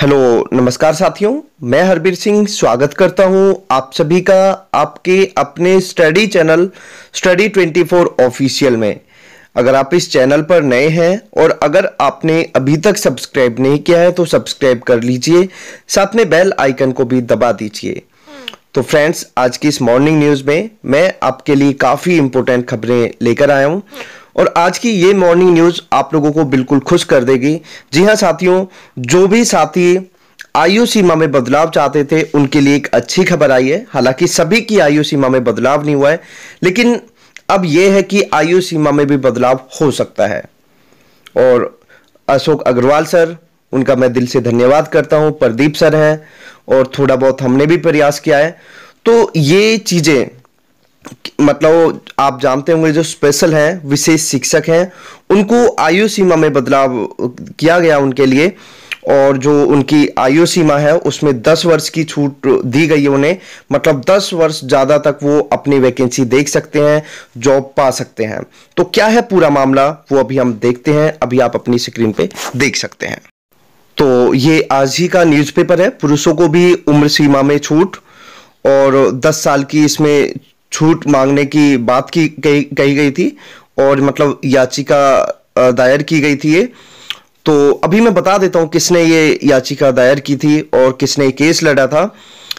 hello नमस्कार साथियों मैं हरबीर सिंह स्वागत करता हूं आप सभी का आपके अपने स्टडी चैनल स्टडी 24 ऑफिशियल में अगर आप इस चैनल पर नए हैं और अगर आपने अभी तक सब्सक्राइब नहीं किया है तो सब्सक्राइब कर लीजिए साथ में बेल आइकन को भी दबा दीजिए तो फ्रेंड्स आज की इस मॉर्निंग न्यूज़ में मैं आपके लिए काफ़ी इंपॉर्टेंट खबरें लेकर आया हूँ और आज की ये मॉर्निंग न्यूज़ आप लोगों को बिल्कुल खुश कर देगी जी हाँ साथियों जो भी साथी आयु सीमा में बदलाव चाहते थे उनके लिए एक अच्छी खबर आई है हालांकि सभी की आयु सीमा में बदलाव नहीं हुआ है लेकिन अब यह है कि आयु सीमा में भी बदलाव हो सकता है और अशोक अग्रवाल सर उनका मैं दिल से धन्यवाद करता हूं प्रदीप सर हैं और थोड़ा बहुत हमने भी प्रयास किया है तो ये चीज़ें मतलब आप जानते होंगे जो स्पेशल हैं विशेष शिक्षक हैं उनको आयु सीमा में बदलाव किया गया उनके लिए और जो उनकी आयु सीमा है उसमें दस वर्ष की छूट दी गई है उन्हें मतलब दस वर्ष ज़्यादा तक वो अपनी वैकेंसी देख सकते हैं जॉब पा सकते हैं तो क्या है पूरा मामला वो अभी हम देखते हैं अभी आप अपनी स्क्रीन पे देख सकते हैं तो ये आज ही का न्यूज़पेपर है पुरुषों को भी उम्र सीमा में छूट और 10 साल की इसमें छूट मांगने की बात की कही गई थी और मतलब याचिका दायर की गई थी ये तो अभी मैं बता देता हूँ किसने ये याचिका दायर की थी और किसने केस लड़ा था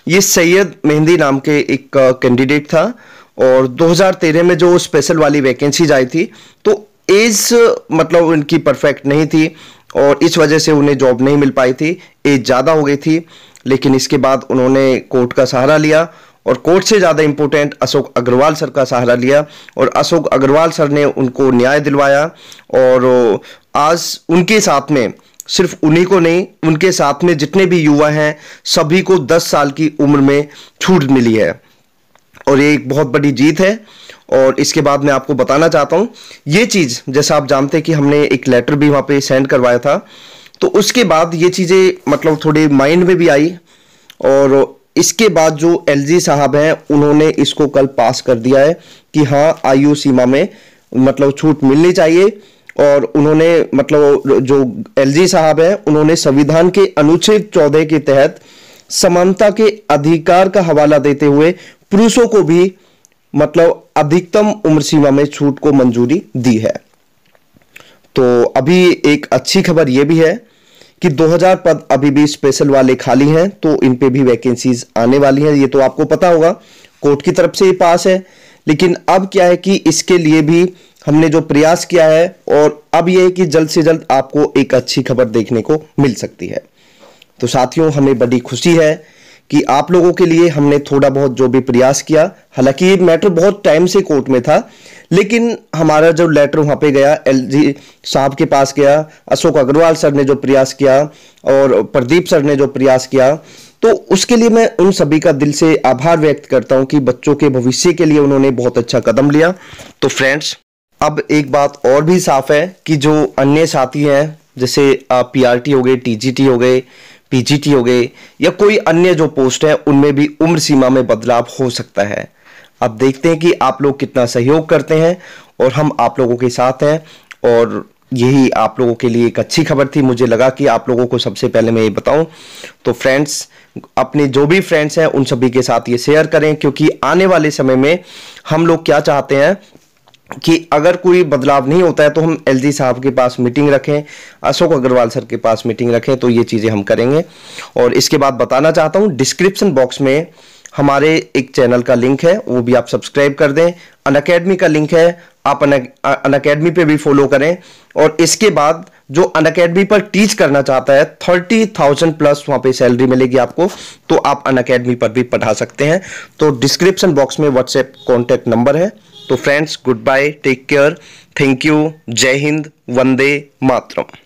ये सैयद मेहंदी नाम के एक कैंडिडेट था और 2013 में जो स्पेशल वाली वैकेंसी आई थी तो एज मतलब उनकी परफेक्ट नहीं थी और इस वजह से उन्हें जॉब नहीं मिल पाई थी एज ज़्यादा हो गई थी लेकिन इसके बाद उन्होंने कोर्ट का सहारा लिया और कोर्ट से ज़्यादा इम्पोर्टेंट अशोक अग्रवाल सर का सहारा लिया और अशोक अग्रवाल सर ने उनको न्याय दिलवाया और आज उनके साथ में सिर्फ उन्हीं को नहीं उनके साथ में जितने भी युवा हैं सभी को 10 साल की उम्र में छूट मिली है और ये एक बहुत बड़ी जीत है और इसके बाद मैं आपको बताना चाहता हूँ ये चीज़ जैसा आप जानते हैं कि हमने एक लेटर भी वहाँ पे सेंड करवाया था तो उसके बाद ये चीज़ें मतलब थोड़े माइंड में भी आई और इसके बाद जो एलजी साहब हैं उन्होंने इसको कल पास कर दिया है कि हाँ आयु सीमा में मतलब छूट मिलनी चाहिए और उन्होंने मतलब जो एलजी साहब हैं उन्होंने संविधान के अनुच्छेद चौदह के तहत समानता के अधिकार का हवाला देते हुए पुरुषों को भी मतलब अधिकतम उम्र सीमा में छूट को मंजूरी दी है तो अभी एक अच्छी खबर यह भी है कि 2000 पद अभी भी स्पेशल वाले खाली हैं तो इन पे भी वैकेंसीज आने वाली हैं ये तो आपको पता होगा कोर्ट की तरफ से ये पास है लेकिन अब क्या है कि इसके लिए भी हमने जो प्रयास किया है और अब यह है कि जल्द से जल्द आपको एक अच्छी खबर देखने को मिल सकती है तो साथियों हमें बड़ी खुशी है कि आप लोगों के लिए हमने थोड़ा बहुत जो भी प्रयास किया हालांकि ये मैटर बहुत टाइम से कोर्ट में था लेकिन हमारा जो लेटर वहाँ पे गया एल जी साहब के पास गया अशोक अग्रवाल सर ने जो प्रयास किया और प्रदीप सर ने जो प्रयास किया तो उसके लिए मैं उन सभी का दिल से आभार व्यक्त करता हूँ कि बच्चों के भविष्य के लिए उन्होंने बहुत अच्छा कदम लिया तो फ्रेंड्स अब एक बात और भी साफ है कि जो अन्य साथी हैं जैसे टी हो गए टी हो गए पीजीटी हो गए या कोई अन्य जो पोस्ट है उनमें भी उम्र सीमा में बदलाव हो सकता है अब देखते हैं कि आप लोग कितना सहयोग करते हैं और हम आप लोगों के साथ हैं और यही आप लोगों के लिए एक अच्छी खबर थी मुझे लगा कि आप लोगों को सबसे पहले मैं ये बताऊं तो फ्रेंड्स अपने जो भी फ्रेंड्स हैं उन सभी के साथ ये शेयर करें क्योंकि आने वाले समय में हम लोग क्या चाहते हैं कि अगर कोई बदलाव नहीं होता है तो हम एलजी साहब के पास मीटिंग रखें अशोक अग्रवाल सर के पास मीटिंग रखें तो ये चीज़ें हम करेंगे और इसके बाद बताना चाहता हूँ डिस्क्रिप्शन बॉक्स में हमारे एक चैनल का लिंक है वो भी आप सब्सक्राइब कर दें अन अकेडमी का लिंक है आप अन अकेडमी पर भी फॉलो करें और इसके बाद जो अन अकेडमी पर टीच करना चाहता है थर्टी थाउजेंड प्लस वहाँ पे सैलरी मिलेगी आपको तो आप अन अकेडमी पर भी पढ़ा सकते हैं तो डिस्क्रिप्शन बॉक्स में व्हाट्सएप कॉन्टैक्ट नंबर है तो friends good bye take care thank you जय हिंद वंदे मातरम